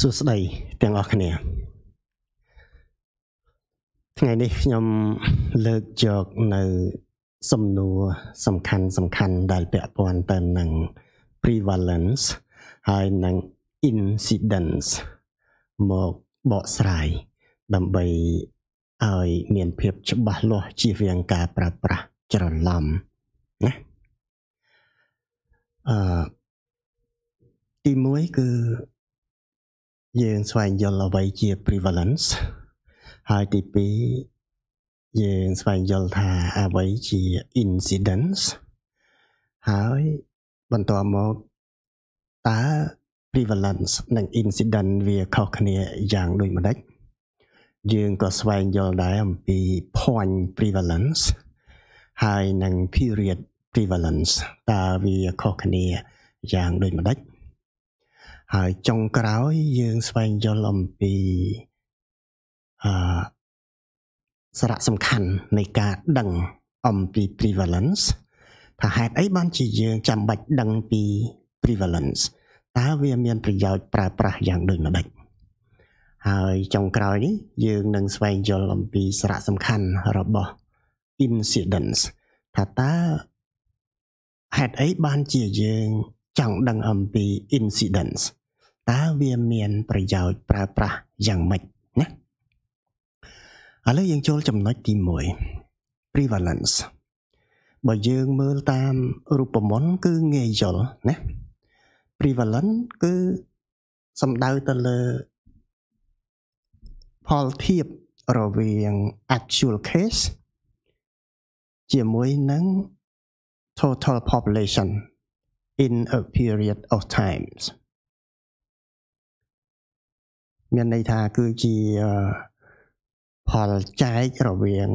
សួស្តីទាំងអស់គ្នា ថ្ងៃនេះខ្ញុំលើកយកនៅ សំណួរសំខាន់សំខាន់ដែលពាក់ព័ន្ធទៅនឹង prevalence ហើយនឹង incidence មកបកស្រាយដើម្បីឲ្យ មានភាពច្បាស់លាស់ជៀសវាងការប្រើប្រាស់ច្រឡំណាអឺទី1គឺយើងស្វែងយល់អ្វីជា prevalence ហើយទី2យើងស្វែងយល់ថាអ្វីជា incidence ហើយបន្ទាប់មកតើ prevalence និង incident វាខុសគ្នាយ៉ាងដូចម្ដេចយើងក៏ស្វែងយល់ដែរអំពី point prevalence ហើយនិង period prevalence តើវាខុសគ្នាយ៉ាងដូចម្ដេចហើយចុងក្រោយយើង ស្វែងយល់អំពីអឺសារៈសំខាន់នៃការដឹងអំពី prevalence ថាហេតុអីបានជាយើងចាំបាច់ដឹងពី prevalence តើវាមានប្រយោជន៍ប្រើប្រាស់យ៉ាងដូចម្ដេចហើយចុងក្រោយនេះយើងនឹងស្វែងយល់អំពីសារៈសំខាន់របស់ incidence ថាតើហេតុអីបានជាយើងចង់ដឹងអំពី incidence តើវាមាន ប្រយោជន៍ប្រើប្រាស់យ៉ាងម៉េចណាឥឡូវយើងចូលចំណុចទី1 prevalence បើយើងមើលតាមរូបមន្តគឺងាយយល់ណា prevalence គឺសំដៅទៅលើផលធៀបរវាង actual case ជាមួយនឹង total population in a period of times មានន័យថាគឺជាផលចែករវាង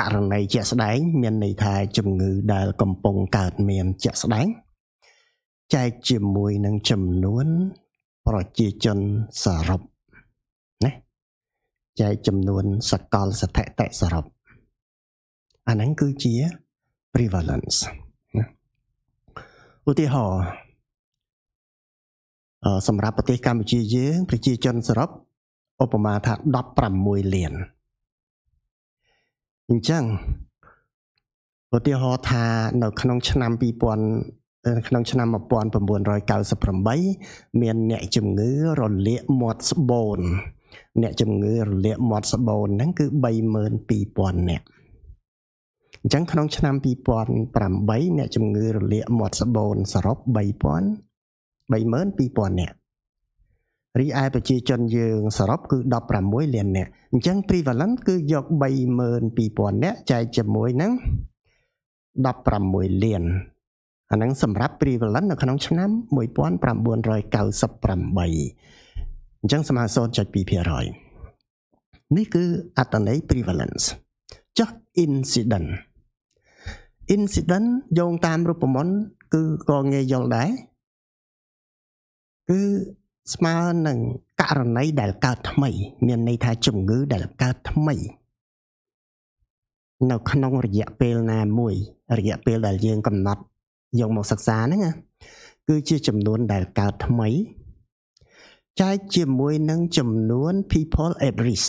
ករណីជាក់ស្ដែងមានន័យថាជំងឺដែល កំពុងកើតមាន ជាក់ស្ដែងចែកជាមួយនឹងចំនួន ប្រជាជនសរុបណាចែកចំនួនសកលស្ថិតិសរុបអាហ្នឹងគឺជា prevalence ឧទាហរណ៍សម្រាប់ប្រទេសកម្ពុជាយើង ប្រជាជនសរុបឧបមាថា16លានអញ្ចឹងឧទាហរណ៍ថា នៅ ក្នុងឆ្នាំ2000ក្នុង ឆ្នាំ1998មាន អ្នកជំងឺរលាកមាត់ស្បូន អ្នកជំងឺរលាកមាត់ស្បូនហ្នឹងគឺ32000នាក់អញ្ចឹងក្នុង ឆ្នាំ2008អ្នកជំងឺរលាកមាត់ស្បូនសរុប3000 32000នាក់រីឯប្រជាជនយើងសរុបគឺ16លាននាក់អញ្ចឹង prevalent គឺយក32000នាក់ចែកជាមួយនឹង16លានអាហ្នឹងសម្រាប់ prevalent នៅក្នុងឆ្នាំ1998អញ្ចឹងស្មើ0.2%នេះគឺអត្តន័យ prevalence ចុះ incident incident យោងតាមរូបមន្តគឺក៏ងាយយល់ដែរគឺស្មើនឹងករណី ដែលកើតថ្មី មានន័យថាជំងឺដែលកើតថ្មី នៅក្នុងរយៈពេលណាមួយរយៈពេលដែលយើងកំណត់យកមកសិក្សាហ្នឹងណាគឺជាចំនួនដែលកើតថ្មី ចែកជាមួយនឹងចំនួន people at risk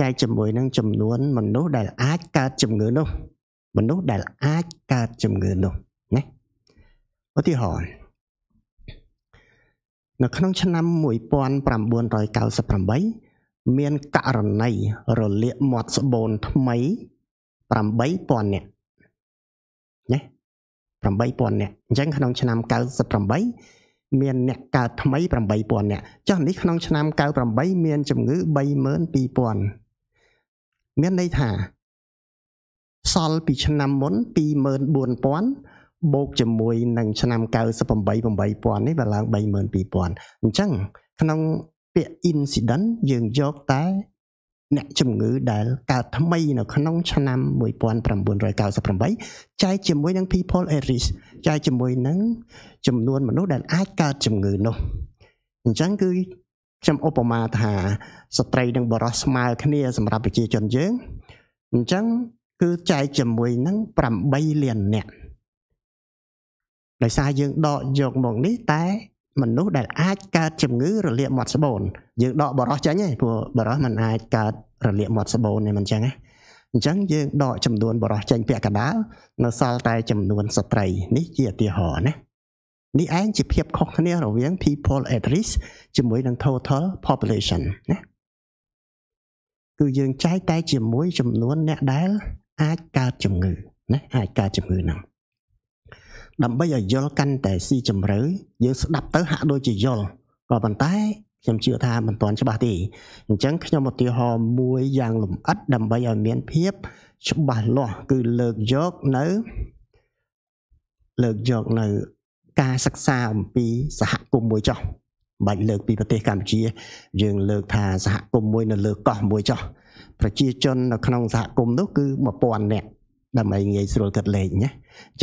ចែកជាមួយនឹងចំនួនមនុស្សដែលអាចកើតជំងឺនោះ មនុស្សដែលអាចកើតជំងឺនោះណាឧទាហរណ៍នៅក្នុងឆ្នាំ1998មានករណីរលាកមាត់ស្បូនថ្មី8000នាក់ណា8000នាក់អញ្ចឹងក្នុងឆ្នាំ98មានអ្នកកើតថ្មី8000នាក់ចុះនេះក្នុងឆ្នាំ98មានជំងឺ32000មានន័យថាសល់ពីឆ្នាំមុន24000បូកជាមួយនឹងឆ្នាំ98 8000នេះវាឡើង32000អញ្ចឹងក្នុងពាក្យ incident យើងយកតែអ្នកជំងឺដែលកើតថ្មីនៅក្នុង ឆ្នាំ1998ចែកជាមួយនឹង people at risk ចែកជាមួយនឹងចំនួនមនុស្សដែលអាចកើតជំងឺនោះអញ្ចឹងគឺខ្ញុំឧបមាថាស្ត្រីនិងបរិសស្មើគ្នាសម្រាប់ប្រជាជនយើងអញ្ចឹងគឺចែកជាមួយនឹង8លាននាក់ដោយសារយើងដកយកមកនេះតែ មនុស្សដែលអាចកើតជំងឺរលាកមាត់ស្បូន យើងដកបរោះចេញទេព្រោះបរោះมันអាចកើតរលាកមាត់ស្បូននេះមិនចឹងណាអញ្ចឹងយើងដកចំនួនបរោះចេញពាក់កណ្ដាលនៅសល់តែចំនួនស្ត្រីនេះជាឧទាហរណ៍ណានេះឯងជាភាពខុសគ្នារវាង people at risk ជាមួយនឹង total population ណាគឺយើងចែកតែជាមួយ ចំនួន អ្នកដែល អាចកើតជំងឺណាអាចកើតជំងឺហ្នឹងដើម្បីឲ្យយល់កាន់តែស៊ីជម្រៅយើងស្ដាប់ទៅហាក់ដូចជាយល់ក៏ប៉ុន្តែ ខ្ញុំជឿថាមិនទាន់ច្បាស់ទេអញ្ចឹងខ្ញុំឧទាហរណ៍មួយយ៉ាងលម្អិតដើម្បីឲ្យមានភាពច្បាស់លាស់គឺលើកយកនៅលើកយកនៅ ការសិក្សាអំពីសហគមន៍មួយចោះបាច់លើកពីប្រទេសកម្ពុជាយើងលើកថាសហគមន៍មួយនៅលើកោះមួយចោះប្រជាជននៅក្នុងសហគមន៍នោះគឺ1000នាក់ដើម្បីងាយស្រួលគិតលេខណា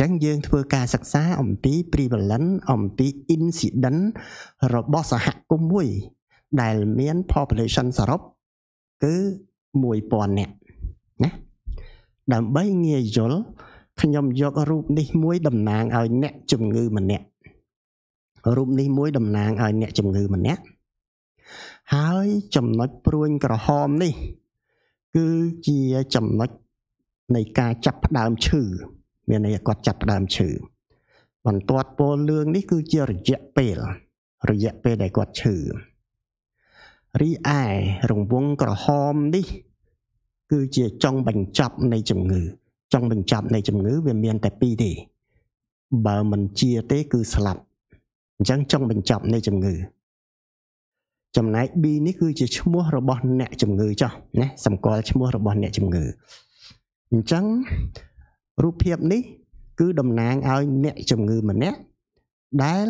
អញ្ចឹងយើងធ្វើការសិក្សាអំពី prevalence អំពី incident របស់សហគមន៍មួយដែលមាន population សរុបគឺ1000នាក់ណាដើម្បីងាយយល់ខ្ញុំយករូប នេះមួយតំណាងឲ្យអ្នកជំងឺម្នាក់រូបនេះមួយតំណាងឲ្យអ្នកជំងឺម្នាក់ហើយចំណុចព្រួញក្រហមនេះ គឺជាចំណុចនៃការចាប់ផ្ដើមឈឺមានន័យគាត់ចាប់ផ្ដើមឈឺបន្ទាត់ពលលឿងនេះគឺជារយៈពេលរយៈពេលដែលគាត់ឈឺរីឯរង្វង់ក្រហមនេះ គឺជាចុងបញ្ចប់នៃជំងឺចុងបញ្ចប់នៃជំងឺ វាមានតែ2ទេ បើមិនជាទេគឺស្លាប់អញ្ចឹងចុងបញ្ចប់នៃជំងឺ ចំណែក B នេះគឺជាឈ្មោះរបស់អ្នកជំងឺចោះណាសម្គាល់ឈ្មោះរបស់អ្នកជំងឺអញ្ចឹងរូបភាពនេះ គឺតំណាងឲ្យអ្នកជំងឺម្នាក់ដែល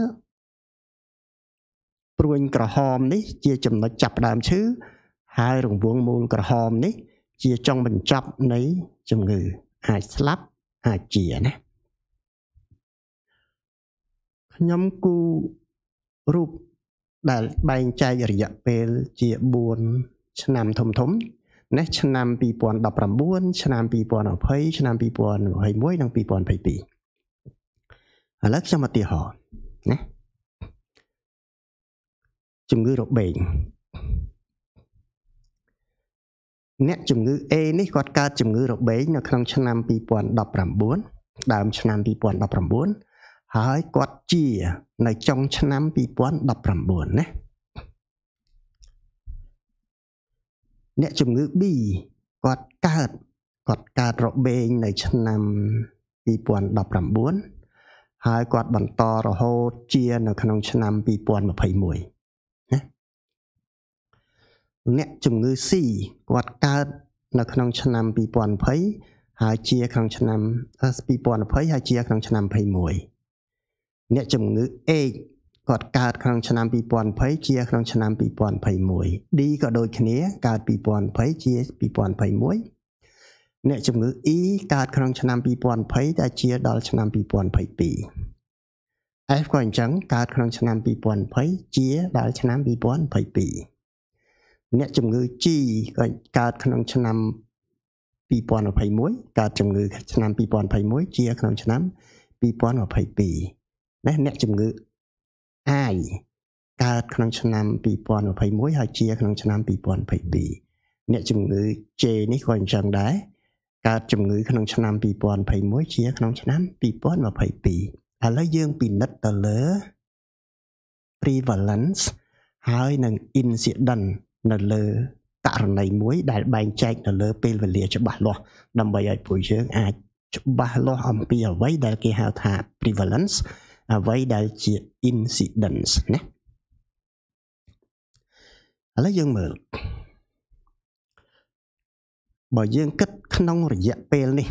ព្រួញក្រហមនេះ ជាចំណុចចាប់ផ្ដើមឈឺហើយរង្វង់មូលក្រហមនេះ ជាចុងបញ្ចប់នៃជំងឺអាចស្លាប់អាចជាណាខ្ញុំគូរូប ដែលបែងចែករយៈពេល ជា4ឆ្នាំធំធំនេះឆ្នាំ2019ឆ្នាំ2020ឆ្នាំ2021និង2022ឥឡូវខ្ញុំឧទាហរណ៍ណាជំងឺរបេងអ្នកជំងឺ A នេះគាត់កើតជំងឺរបេងនៅក្នុង ឆ្នាំ2019ដើម ឆ្នាំ2019ហើយគាត់ជានៅចុងឆ្នាំ2019ណាអ្នកជំងឺ B គាត់កើតគាត់កើតរបេងនៅឆ្នាំ2019ហើយគាត់បន្តរហូតជា នៅ ក្នុងឆ្នាំ2021ណាអ្នកជំងឺ C គាត់កើតនៅក្នុងឆ្នាំ2020ហើយជាក្នុងឆ្នាំ2020ហើយជាក្នុងឆ្នាំ21អ្នកជំងឺ H គាត់កើតក្នុងឆ្នាំ2020ជាក្នុងឆ្នាំ2021 D ក៏ដូចគ្នាកើត2020ជា2021អ្នកជំងឺ E កើតក្នុងឆ្នាំ2020តែជាដល់ឆ្នាំ2022 F ក៏អញ្ចឹងកើតក្នុងឆ្នាំ2020ជាដល់ឆ្នាំ2022អ្នកជំងឺ G ក៏កើតក្នុងឆ្នាំ2021កើតជំងឺឆ្នាំ2021ជាក្នុងឆ្នាំ2022ណាអ្នកជំងឺអាយកើតក្នុងឆ្នាំ2021ហើយជាក្នុងឆ្នាំ2022អ្នកជំងឺ J នេះក៏អញ្ចឹងដែរកើតជំងឺក្នុងឆ្នាំ2021ជាក្នុងឆ្នាំ2022ឥឡូវយើងពិនិត្យទៅលើ prevalence ហើយនឹង incident នៅលើករណីមួយដែលបែងចែកទៅលើពេលវេលាច្បាស់លាស់ដើម្បីឲ្យពួកយើងអាចច្បាស់លាស់អំពីអ្វីដែលគេហៅថា prevalence អ្វីដែលជា incidence ណាឥឡូវយើងមើលបើយើងគិតក្នុងរយៈពេលនេះ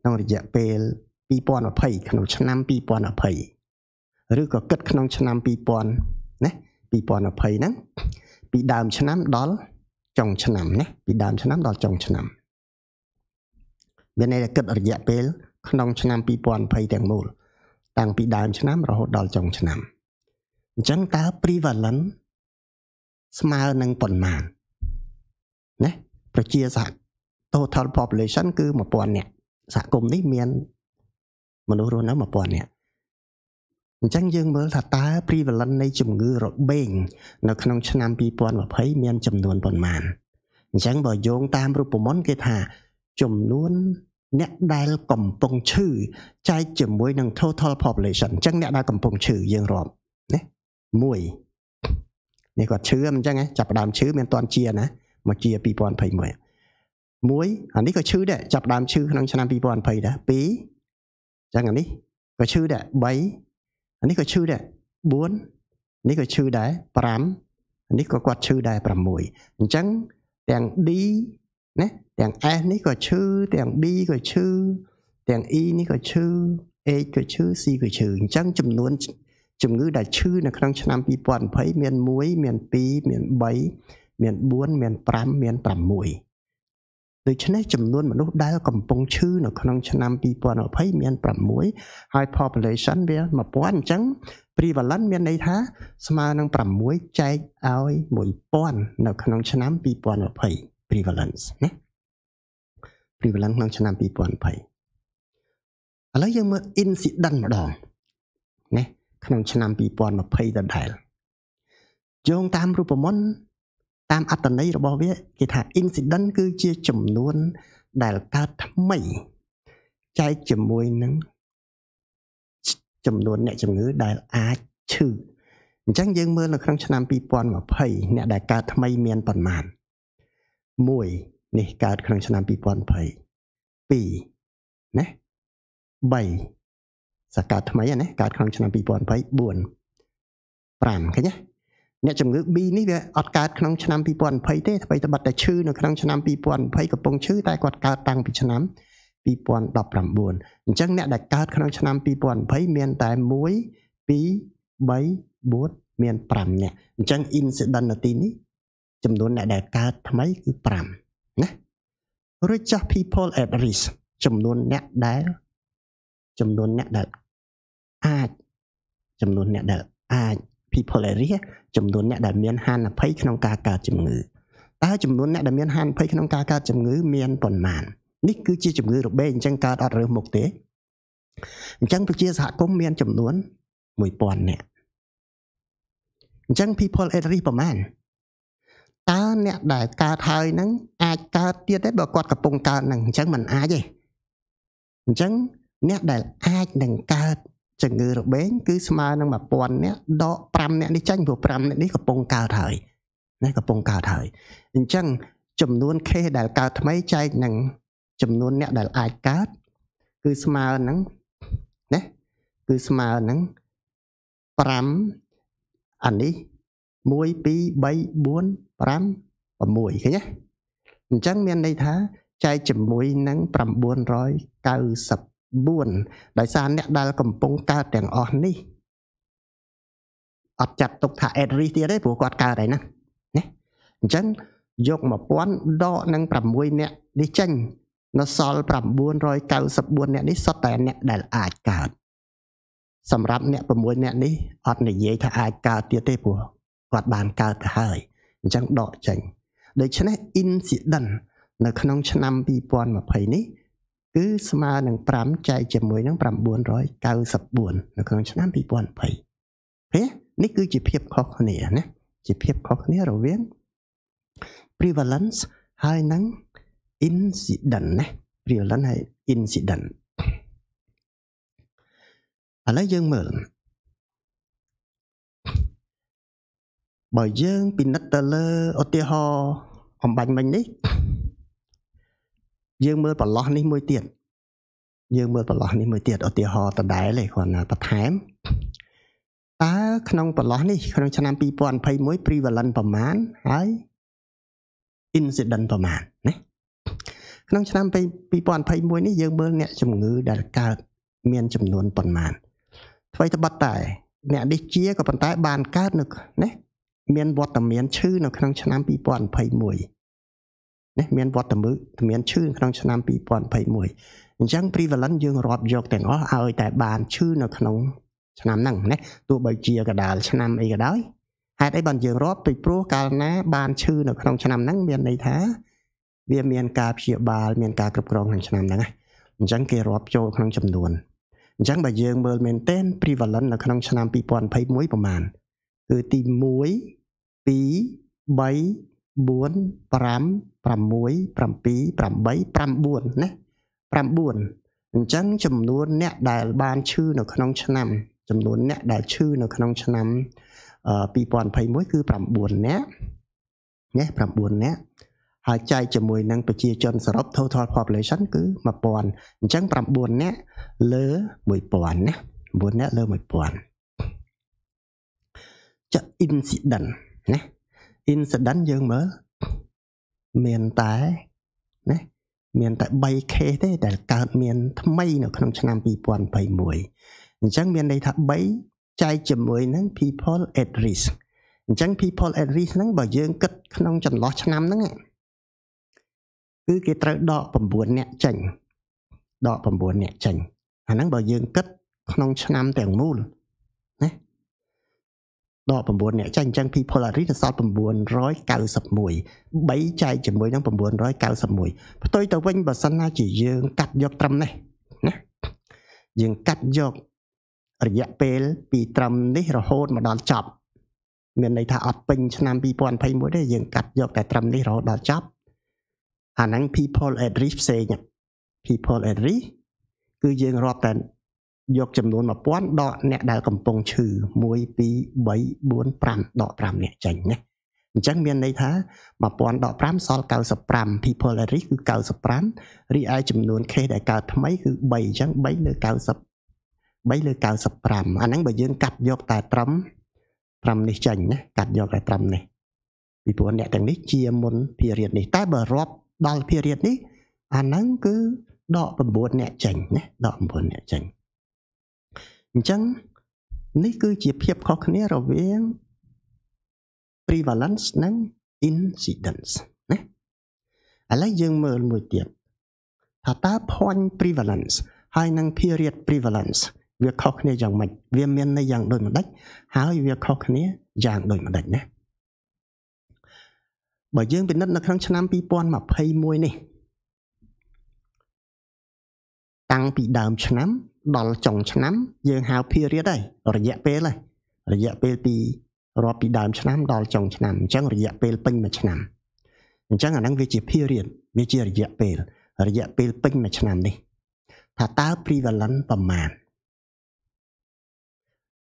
ក្នុងរយៈពេល2020ក្នុង ឆ្នាំ2020ឬក៏គិតក្នុងឆ្នាំ2000ណា2020ហ្នឹងពីដើមឆ្នាំដល់ចុង ឆ្នាំណាពីដើម ឆ្នាំដល់ចុងឆ្នាំមានន័យថាគិតរយៈពេល ក្នុង ឆ្នាំ2020ទាំងមូលតាំងពីដើមឆ្នាំរហូតដល់ចុងឆ្នាំអញ្ចឹងតើ prevalence ស្មើនឹងប៉ុន្មានណាប្រជាសហ total population គឺ1000នាក់សហគមន៍នេះមានមនុស្សរស់នៅ1000នាក់អញ្ចឹងយើងមើលថាតើ prevalence នៃជំងឺរបេង នៅក្នុងឆ្នាំ2020មាន ចំនួនប៉ុន្មានអញ្ចឹងបើយោងតាមរូបមន្តគេថាចំនួនអ្នកដែលកំពុងឈឺចែកជាមួយនឹង total population អញ្ចឹងអ្នកដែលកំពុងឈឺយើងរាប់ណា1នេះគាត់ឈឺអញ្ចឹងចាប់ដើមឈឺមានតន់ជាណាមកជា2021 1អានេះក៏ឈឺដែរចាប់ដើមឈឺក្នុងឆ្នាំ2020ដែរ2អញ្ចឹងអានេះក៏ឈឺដែរ3អានេះក៏ឈឺដែរ4នេះក៏ឈឺដែរ5នេះក៏គាត់ឈឺដែរ6អញ្ចឹងទាំង D ណាទាំង S នេះក៏ឈឺទាំង B ក៏ឈឺទាំង E នេះក៏ឈឺ H ក៏ឈឺ C ក៏ឈឺអញ្ចឹងចំនួនជំងឺដែលឈឺនៅក្នុងឆ្នាំ2020មាន1មាន2មាន3មាន4មាន5មាន6ដូច្នេះចំនួនមនុស្សដែលកំពុងឈឺនៅ ក្នុងឆ្នាំ2020មាន6ហើយ population វា1000អញ្ចឹង prevalence មានន័យថាស្មើនឹង6ចែកឲ្យ1000នៅក្នុងឆ្នាំ2020 prevalence ណា prevalence ក្នុងឆ្នាំ2020ឥឡូវយើងមើល incident ម្ដងណាក្នុងឆ្នាំ2020ដដែលយោងតាមរូបមន្តតាម អត្តន័យរបស់វាគេថា incident គឺជា ចំនួនដែលកើតថ្មី ចែកជាមួយនឹងចំនួនអ្នកជំងឺដែលអាចឈឺអញ្ចឹងយើងមើលនៅក្នុងឆ្នាំ2020អ្នកដែលកើតថ្មីមានប៉ុន្មាន1នេះកើតក្នុងឆ្នាំ2020 2ណា3សកលថ្មីណាកើតក្នុងឆ្នាំ2024 5ឃើញទេអ្នកជំងឺ B នេះវាអត់កើតក្នុងឆ្នាំ2020ទេថ្មីត្បិតតែឈឺនៅក្នុងឆ្នាំ2020កំពុងឈឺតែគាត់កើតតាំងពីឆ្នាំ2019អញ្ចឹងអ្នកដែលកើតក្នុងឆ្នាំ2020មានតែ1 2 3 4មាន5អ្នកអញ្ចឹង incident នៅទីនេះចំនួនអ្នកដែលកើតថ្មីគឺ5ណារួចចោះ people at risk ចំនួនអ្នកដែល ចំនួនអ្នកដែលអាចចំនួន អ្នកដែល អាច people at risk ចំនួនអ្នកដែលមានហានិភ័យក្នុងការកើតជំងឺតើចំនួនអ្នកដែលមានហានិភ័យក្នុងការកើតជំងឺ មានប៉ុន្មាននេះគឺជាជំងឺរបេងអញ្ចឹងកើតអត់រើសមុខទេអញ្ចឹងប្រជាសហគមន៍មាន ចំនួន1000នាក់អញ្ចឹង people at risk ប្រមាណតើអ្នកដែលកើតហើយហ្នឹងអាចកើតទៀតទេបើគាត់កំពុងកើតហ្នឹងអញ្ចឹងមិនអាចទេអញ្ចឹងអ្នកដែល អាចនឹងកើតជំងឺរបេងគឺស្មើនឹង1000អ្នកដក5អ្នកនេះចាញ់ព្រោះ5អ្នកនេះកំពុងកើតហើយណាកំពុងកើតហើយអញ្ចឹង ចំនួន case ដែលកើតថ្មីចែកនឹងចំនួនអ្នកដែលអាចកើតគឺស្មើនឹងណាគឺស្មើនឹង5អានេះ1 2 3 4 5 6ឃើញទេអញ្ចឹងមានន័យថាចែកជាមួយនឹង994ដោយសារអ្នកដែលកំពុងកើតទាំងអស់នេះអត់ចាត់ទុកថាអេតរីសទៀតទេព្រោះគាត់កើតហើយណាណាអញ្ចឹងយក1000ដកនឹង6អ្នកនេះចេញនៅសល់994អ្នកនេះសុទ្ធតែអ្នកដែលអាចកើតសម្រាប់អ្នក6អ្នកនេះអត់និយាយថាអាចកើតទៀតទេព្រោះគាត់បានកើតទៅហើយអញ្ចឹងដកចេញដូច្នេះ incident នៅក្នុងឆ្នាំ2020នេះគឺស្មើនឹង5ចែកជាមួយនឹង994នៅក្នុងឆ្នាំ2020ហេនេះគឺជាភាពខុសគ្នាណាជាភាពខុសគ្នារវាង prevalence ហើយនឹង incident ណា prevalence ហើយ incident ឥឡូវយើងមើលបើយើងពិនិត្យទៅលើឧទាហរណ៍អំបញ្ញមិញនេះ យើងមើលប្រឡោះនេះមួយទៀតយើងមើលប្រឡោះនេះមួយទៀតឧទាហរណ៍ដដែលឯងគ្រាន់តែបន្ថែមតើក្នុងប្រឡោះនេះក្នុងឆ្នាំ2021 prevalent ប្រមាណហើយ incident ប្រមាណណាក្នុងឆ្នាំ2021នេះយើងមើលអ្នកជំងឺដែលកើត មាន ចំនួនប៉ុន្មានអ្វីត្បិតតែអ្នកនេះជាក៏ប៉ុន្តែបានកើតនៅណាមានវត្តមានឈឺនៅក្នុងឆ្នាំ2021នេះមានវត្តមានឈឺក្នុងឆ្នាំ2021អញ្ចឹង prevalent យើងរាប់យកទាំងអស់ឲ្យតែបានឈឺនៅក្នុងឆ្នាំហ្នឹងណាទោះបីជាកដាលឆ្នាំអីក៏ដោយហេតុអីបានយើងរាប់ពីព្រោះកាលណាបានឈឺនៅក្នុងឆ្នាំហ្នឹងមានន័យថាវាមានការព្យាបាលមានការគ្រប់គ្រងក្នុងឆ្នាំហ្នឹងណាអញ្ចឹងគេរាប់ចូលក្នុងចំនួនអញ្ចឹងបើយើងមើលមែនទែន prevalent នៅក្នុងឆ្នាំ2021ប្រហែលគឺទី1 2 3 4 5 6 7 8 9ណា9អញ្ចឹងចំនួន អ្នកដែលបានឈឺនៅក្នុងឆ្នាំ ចំនួនអ្នកដែលឈឺនៅក្នុង ឆ្នាំ2021គឺ9នាក់ណា9នាក់ហើយចែកជាមួយនឹងប្រជាជនសរុប total population គឺ1000អញ្ចឹង9នាក់លើ1000ណា9នាក់លើ1000ច incident ណា incident យើងមើលមានតែណាមានតែ3 case ទេដែលកើត មាន ថ្មីនៅក្នុងឆ្នាំ2021អញ្ចឹងមានន័យថា3ចែកជាមួយនឹង people at risk អញ្ចឹង people at risk ហ្នឹងបើយើងគិតក្នុងចន្លោះឆ្នាំហ្នឹងគឺគេត្រូវដក9នាក់ចេញដក9នាក់ចេញអាហ្នឹងបើយើងគិតក្នុងឆ្នាំទាំងមូលដក9អ្នកចាអញ្ចឹង Polaris ទៅសល់991 3ចែកជាមួយនឹង991ផ្ទុយទៅវិញបើសិនណាជាយើងកាត់យកត្រឹមនេះណាយើងកាត់យករយៈពេល ពី ត្រឹមនេះរហូតមកដល់ចប់ មានន័យថាអត់ពេញឆ្នាំ2021ទេយើងកាត់យកតែត្រឹមនេះរហូតដល់ចប់អាហ្នឹង people at risk ផ្សេង people at risk គឺយើងរាប់តែយកចំនួន1000ដកអ្នកដែលកំពុងឈឺ1 2 3 4 5ដក5អ្នកចេញណាអញ្ចឹងមានន័យថា1000ដក5សល់95 people at risk គឺ95រីឯចំនួន case ដែលកើតថ្មីគឺ3អញ្ចឹង3លើ90 3លើ95អាហ្នឹងបើយើងកាត់យកតែត្រឹម5នេះចេញណាកាត់យកតែត្រឹមនេះពីព្រោះអ្នកទាំងនេះជាមុនភារិតនេះ តែបើរាប់ដល់ភារិតនេះ អាហ្នឹងគឺដក9អ្នកចេញណាដក9អ្នកចេញអញ្ចឹងនេះគឺជាភាពខុសគ្នារវាង prevalence និង incidence ណាឥឡូវយើងមើលមួយទៀតថាតើ point prevalence ហើយនិង period prevalence វាខុសគ្នាយ៉ាងម៉េចវាមានន័យយ៉ាងដូចម្ដេចហើយវាខុសគ្នាយ៉ាងដូចម្ដេចណាបើយើងពិនិត្យនៅក្នុងឆ្នាំ2021នេះតាំងពីដើមឆ្នាំដល់ចុងឆ្នាំយើងហៅ period ហើយរយៈពេលហើយរយៈពេលពីរាប់ពីដើមឆ្នាំដល់ចុងឆ្នាំអញ្ចឹងរយៈពេលពេញមួយឆ្នាំអញ្ចឹងអាហ្នឹងវាជា period វាជារយៈពេលរយៈពេលពេញមួយឆ្នាំនេះថាតើ prevalent ប្រមាណ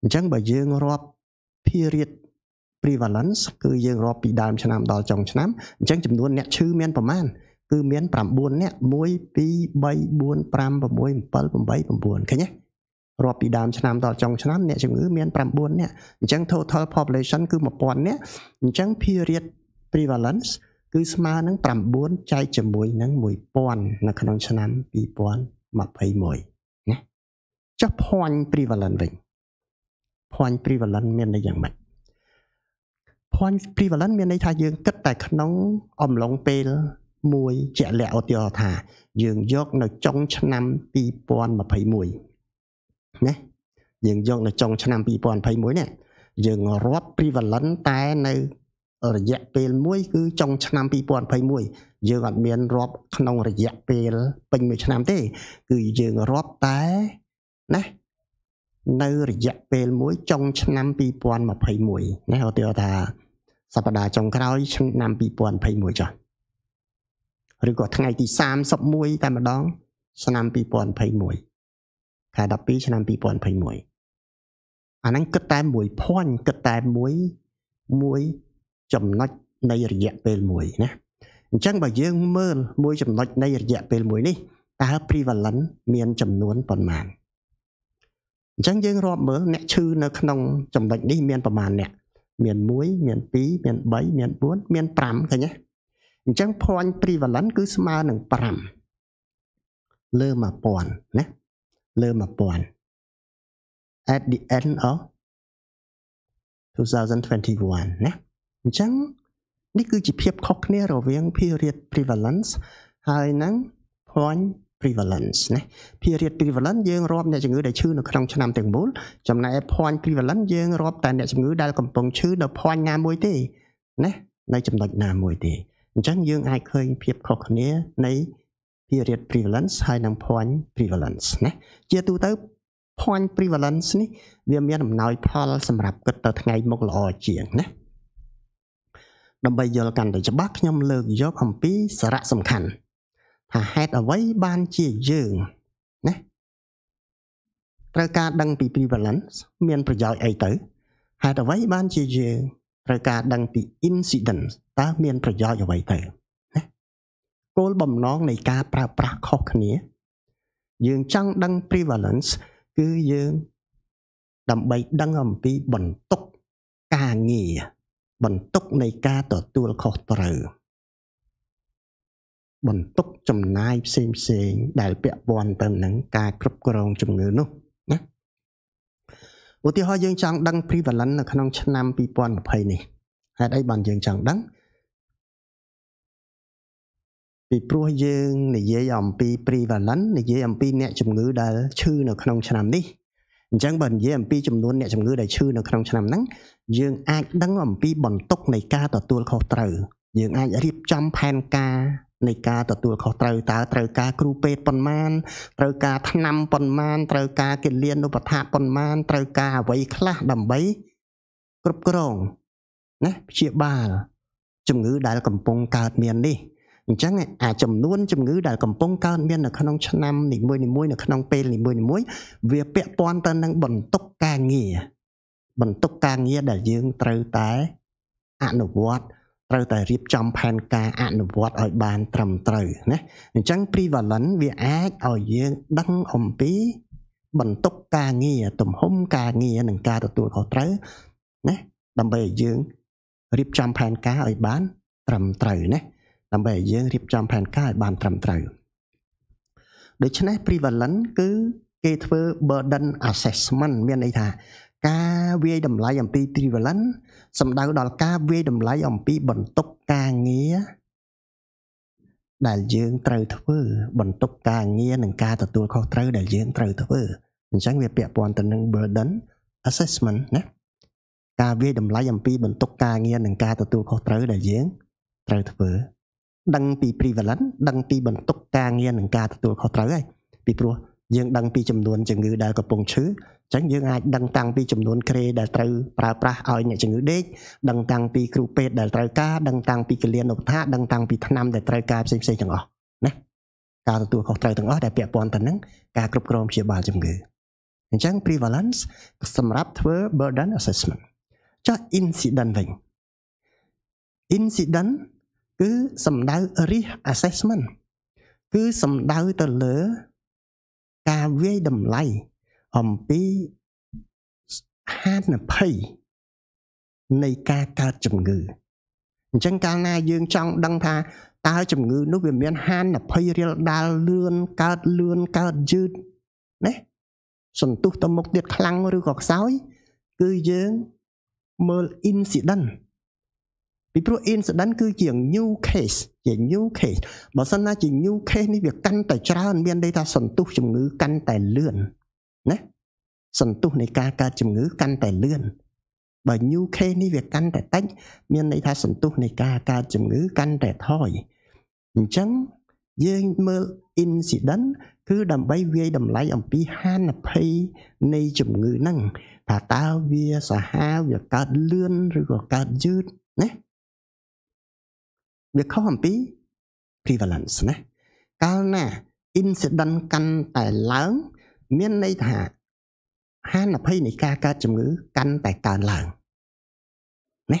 អញ្ចឹងបើយើងរាប់ period prevalence គឺយើងរាប់ពីដើមឆ្នាំដល់ចុងឆ្នាំអញ្ចឹងចំនួនអ្នកឈឺមានប្រមាណគឺមាន9នាក់1 2 3 4 5 6 7 8 9ឃើញទេរាប់ពីដើមឆ្នាំដល់ចុងឆ្នាំអ្នកជំងឺមាន9នាក់អញ្ចឹង total population គឺ1000នាក់អញ្ចឹង period prevalence គឺស្មើនឹង9ចែកជាមួយនឹង1000នៅក្នុងឆ្នាំ2021ណាចុះ point prevalence វិញ point prevalence មានន័យយ៉ាងម៉េច point prevalence មានន័យថាយើងគិតតែក្នុងអំឡុងពេលមួយជាក់លាក់ឧទាហរណ៍ថា យើងយក នៅ ចុងឆ្នាំ2021ណាយើងយកនៅចុងឆ្នាំ2021នេះយើងរាប់ prevalent តែ នៅរយៈពេលមួយគឺចុងឆ្នាំ2021យើងអត់មានរាប់ក្នុងរយៈពេលពេញមួយឆ្នាំទេ គឺយើងរាប់តែណានៅរយៈពេលមួយចុងឆ្នាំ2021ណាឧទាហរណ៍ថា សប្តាហ៍ចុងក្រោយឆ្នាំ2021ចុះឬក៏ថ្ងៃទី31តែម្ដងឆ្នាំ2021ខែ12ឆ្នាំ2021អាហ្នឹងគិតតែ1000គិតតែមួយមួយចំណុចនៃរយៈពេលមួយណាអញ្ចឹងបើយើងមើលមួយចំណុចនៃរយៈពេលមួយនេះតើ prevalent មានចំនួនប៉ុន្មានអញ្ចឹងយើងរាប់មើលអ្នកឈឺនៅក្នុងចំណុចនេះមានប្រមាណអ្នកមាន1មាន2មាន3មាន4មាន5ឃើញទេអញ្ចឹង point prevalence គឺស្មើនឹង5លើ1000ណាលើ1000 at the end of 2021ណាអញ្ចឹងនេះគឺជាភាពខុសគ្នារវាង period prevalence ហើយនឹង point prevalence ណា period prevalence យើងរាប់អ្នកជំងឺដែលឈឺនៅក្នុងឆ្នាំទាំងមូល ចំណែក point prevalence យើងរាប់តែអ្នកជំងឺដែលកំពុងឈឺនៅ point ណាមួយទេណានៅចំណុចណាមួយទេអញ្ចឹងយើងអាចឃើញភាពខុសគ្នានៃ period prevalence ហើយនិង point prevalence ណាជាទូទៅ point prevalence នេះវាមានអំណោយផល សម្រាប់គិតទៅថ្ងៃមុខល្អជាងណាដើម្បីយល់កាន់តែច្បាស់ខ្ញុំលើកយកអំពីសារៈសំខាន់ថាហេតុអ្វីបានជាយើងណាត្រូវការ ដឹងពី prevalence មានប្រយោជន៍អីទៅហេតុអ្វី បានជាយើងត្រូវការដឹងពី incident តើមានប្រយោជន៍អ្វីទៅណាគោលបំណងនៃការប្រើប្រាស់ខុសគ្នា យើងចង់ដឹង prevalence គឺយើង ដើម្បីដឹងអំពីបន្ទុកការងារបន្ទុកនៃការទទួលខុសត្រូវបន្ទុកចំណាយផ្សេងផ្សេងដែលពាក់ព័ន្ធទៅនឹងការគ្រប់គ្រងជំងឺនោះឧទាហរណ៍យើងចង់ដឹង prevalence នៅក្នុងឆ្នាំ2020នេះហេតុអីបានយើងចង់ដឹងពីព្រោះយើងនិយាយអំពី prevalence និយាយអំពីអ្នកជំងឺដែលឈឺនៅក្នុងឆ្នាំនេះអញ្ចឹងបើនិយាយអំពីចំនួនអ្នកជំងឺដែលឈឺនៅក្នុងឆ្នាំហ្នឹងយើងអាចដឹងអំពីបន្ទុកនៃការទទួលខុសត្រូវយើងអាចរៀបចំផែនការនៃការទទួលខុសត្រូវតើត្រូវការគ្រូពេទ្យប៉ុន្មានត្រូវការថ្នាំប៉ុន្មានត្រូវការកិលានុបដ្ឋាប៉ុន្មានត្រូវការអ្វីខ្លះដើម្បី គ្រប់គ្រងណាព្យាបាលជំងឺដែលកំពុងកើតមាននេះអញ្ចឹងអាចំនួនជំងឺដែលកំពុងកើតមាននៅក្នុងឆ្នាំនីមួយៗនៅក្នុងពេលនីមួយៗវាពាក់ព័ន្ធទៅនឹងបន្ទុកការងារបន្ទុកការងារដែលយើងត្រូវតែអនុវត្តត្រូវតែរៀបចំផែនការអនុវត្តឲ្យបានត្រឹមត្រូវណាអញ្ចឹង prevalence វាអាចឲ្យយើងដឹងអំពី បន្ទុកការងារទំហំការងារនិងការទទួលខុសត្រូវណាដើម្បីឲ្យយើងរៀបចំផែនការឲ្យបាន ត្រឹមត្រូវណាដើម្បីឲ្យយើងរៀបចំផែនការឲ្យបាន ត្រឹមត្រូវដូច្នេះ prevalence គឺគេធ្វើ burden assessment មានន័យថាការវាយតម្លៃអំពី trivalent សំដៅដល់ការវាយតម្លៃអំពីបន្ទុកការងារដែលយើងត្រូវធ្វើ បន្ទុកការងារនិងការទទួល ខុសត្រូវ ដែលយើងត្រូវធ្វើអញ្ចឹងវាពាក់ព័ន្ធទៅនឹង burden assessment ណាការវាយតម្លៃអំពីបន្ទុកការងារនិងការទទួលខុសត្រូវដែលយើងត្រូវធ្វើដឹងពី prevalent ដឹងពីបន្ទុកការងារនិងការទទួលខុសត្រូវហើយពីព្រោះយើងដឹងពីចំនួនជំងឺដែលកំពុងឈឺអញ្ចឹងយើងអាចដឹងតាំងពីចំនួនក្រេដែលត្រូវប្រើប្រាស់ឲ្យអ្នកជំងឺដេកដឹងតាំងពីគ្រូពេទ្យដែលត្រូវការដឹងតាំងពីកលៀនឧបថាដឹងតាំងពីថ្នាំដែលត្រូវការផ្សេងផ្សេងទាំងអស់ណាការទទួលខុសត្រូវទាំងអស់ដែលពាក់ព័ន្ធទៅនឹងការគ្រប់គ្រងព្យាបាលជំងឺអញ្ចឹង prevalence សម្រាប់ធ្វើ burden assessment ចុះ incident វិញ incident គឺសំដៅ risk assessment គឺសំដៅទៅលើការវាយតម្លៃអំពីហានិភ័យនៃការកើតជំងឺអញ្ចឹងកាលណាយើងចង់ដឹងថាតើជំងឺនោះវាមាន ហានិភ័យរាលដាលលឿនកើតលឿនកើតយឺតណាសន្ទុះទៅមុខទៀតខ្លាំងឬក៏ខ្សោយ គឺយើងមើល incident ពីព្រោះ incident គឺជា new case ជា new case បើសិនណាជា new case នេះវាកាន់តែច្រើន មានន័យថាសន្ទុះជំងឺកាន់តែលឿនណាសន្ទុះនៃការកើតជំងឺកាន់តែលឿនបើ new case នេះវាកាន់តែតិចមានន័យថាសន្ទុះនៃការកើតជំងឺកាន់តែថយអញ្ចឹងយើងមើល incident គឺដើម្បីវាយតម្លៃអំពីហានិភ័យនៃជំងឺហ្នឹងថាតើវាសាហាវវាកើតលឿនឬក៏កើតយឺតណាវាខុសអំពី prevalence ណាកាលណា incident កាន់តែឡើង មានន័យថា ហានិភ័យនៃការកើតជំងឺ កាន់តែកើនឡើងណា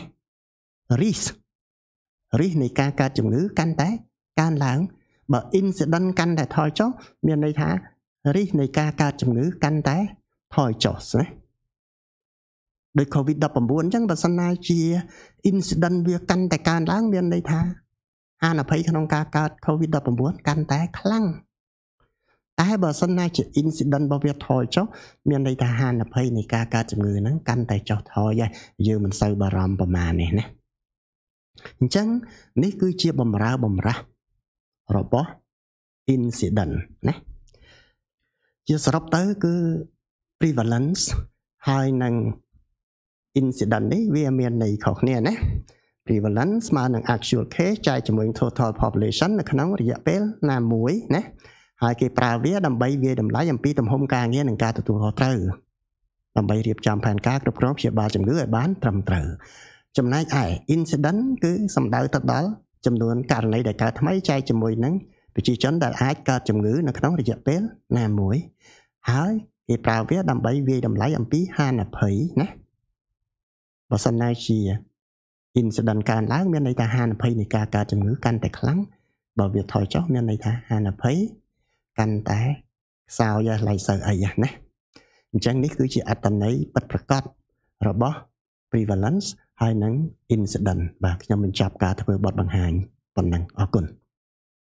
risk risk នៃការកើតជំងឺកាន់តែកើនឡើងបើ incident កាន់តែថយចុះមានន័យថា risk នៃការកើតជំងឺ កាន់តែថយចុះណាដោយ COVID-19 អញ្ចឹងបើសិនណាជា incident វាកាន់តែកើនឡើងមានន័យថាហានិភ័យក្នុងការកើត COVID-19 កាន់តែខ្លាំងតែបើសិនណាជា incident របស់វាថយចុះមានន័យថាហានិភ័យនៃការកើតជំងឺហ្នឹងកាន់តែចុះថយហើយយើងមិនសូវបារម្ភប្រមាណនេះណាអញ្ចឹងនេះគឺជាបំរើបំរាស់របស់ incident ណាជាសរុបទៅគឺ prevalence ហើយនឹង incident នេះវាមានន័យខុសគ្នាណា prevalence ស្មើនឹង actual case ចែកជាមួយ total population នៅក្នុងរយៈពេលណាមួយណាហើយគេប្រើវាដើម្បីវាយតម្លៃអំពីទំហំការងារនិងការទទួលខុសត្រូវដើម្បីរៀបចំផែនការគ្រប់គ្រងព្យាបាលជំងឺឲ្យបាន ត្រឹមត្រូវចំណែកឯ incident គឺសំដៅទៅដល់ចំនួនករណីដែលកើតថ្មីចែកជាមួយនឹងប្រជាជនដែលអាចកើតជំងឺនៅក្នុងរយៈពេលណាមួយ ហើយគេប្រើវាដើម្បីវាយតម្លៃអំពីហានិភ័យណាបើសិនណាជា incident កើតឡើងមានន័យថាហានិភ័យនៃការកើតជំងឺកាន់តែខ្លាំងបើវាថយចុះមានន័យថាហានិភ័យកាន់តែខ្សោយហើយសើអីណាអញ្ចឹងនេះគឺជាអត្តន័យពិតប្រាកដរបស់ prevalence ហើយនិង incident បាទខ្ញុំបញ្ចប់ការធ្វើបទបង្ហាញប៉ុណ្ណឹងអរគុណ